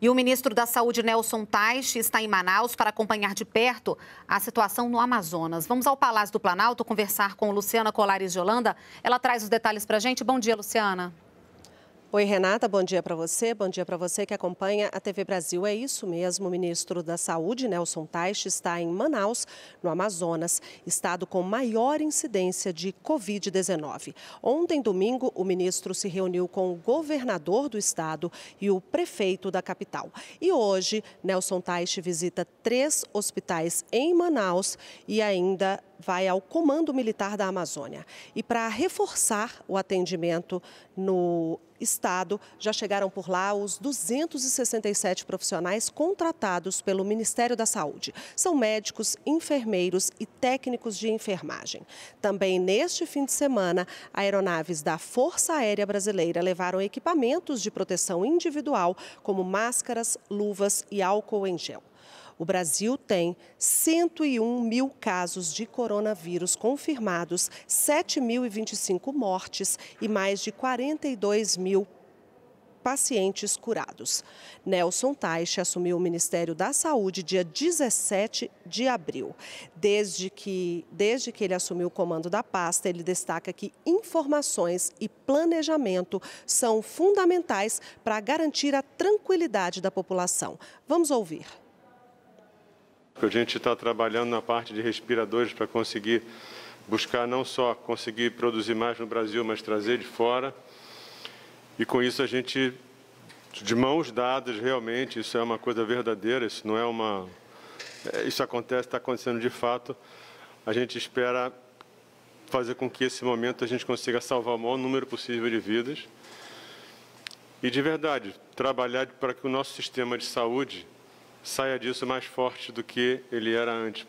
E o ministro da Saúde, Nelson Taix, está em Manaus para acompanhar de perto a situação no Amazonas. Vamos ao Palácio do Planalto conversar com Luciana Colares de Holanda. Ela traz os detalhes para a gente. Bom dia, Luciana. Oi, Renata, bom dia para você, bom dia para você que acompanha a TV Brasil. É isso mesmo, o ministro da Saúde, Nelson Taix, está em Manaus, no Amazonas, estado com maior incidência de Covid-19. Ontem, domingo, o ministro se reuniu com o governador do estado e o prefeito da capital. E hoje, Nelson Taix visita três hospitais em Manaus e ainda vai ao Comando Militar da Amazônia. E para reforçar o atendimento no estado, já chegaram por lá os 267 profissionais contratados pelo Ministério da Saúde. São médicos, enfermeiros e técnicos de enfermagem. Também neste fim de semana, aeronaves da Força Aérea Brasileira levaram equipamentos de proteção individual, como máscaras, luvas e álcool em gel o Brasil tem 101 mil casos de coronavírus confirmados, 7.025 mortes e mais de 42 mil pacientes curados. Nelson Teixe assumiu o Ministério da Saúde dia 17 de abril. Desde que, desde que ele assumiu o comando da pasta, ele destaca que informações e planejamento são fundamentais para garantir a tranquilidade da população. Vamos ouvir. A gente está trabalhando na parte de respiradores para conseguir buscar não só conseguir produzir mais no Brasil, mas trazer de fora. E com isso a gente, de mãos dadas, realmente, isso é uma coisa verdadeira, isso não é uma. É, isso acontece, está acontecendo de fato. A gente espera fazer com que esse momento a gente consiga salvar o maior número possível de vidas. E de verdade, trabalhar para que o nosso sistema de saúde saia disso mais forte do que ele era antes.